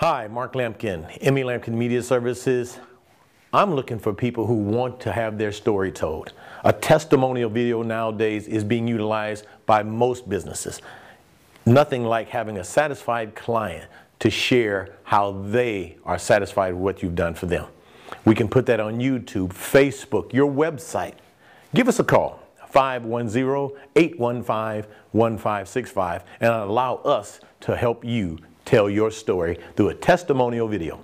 Hi, Mark Lampkin, Emmy Lampkin Media Services. I'm looking for people who want to have their story told. A testimonial video nowadays is being utilized by most businesses. Nothing like having a satisfied client to share how they are satisfied with what you've done for them. We can put that on YouTube, Facebook, your website. Give us a call, 510-815-1565, and allow us to help you tell your story through a testimonial video.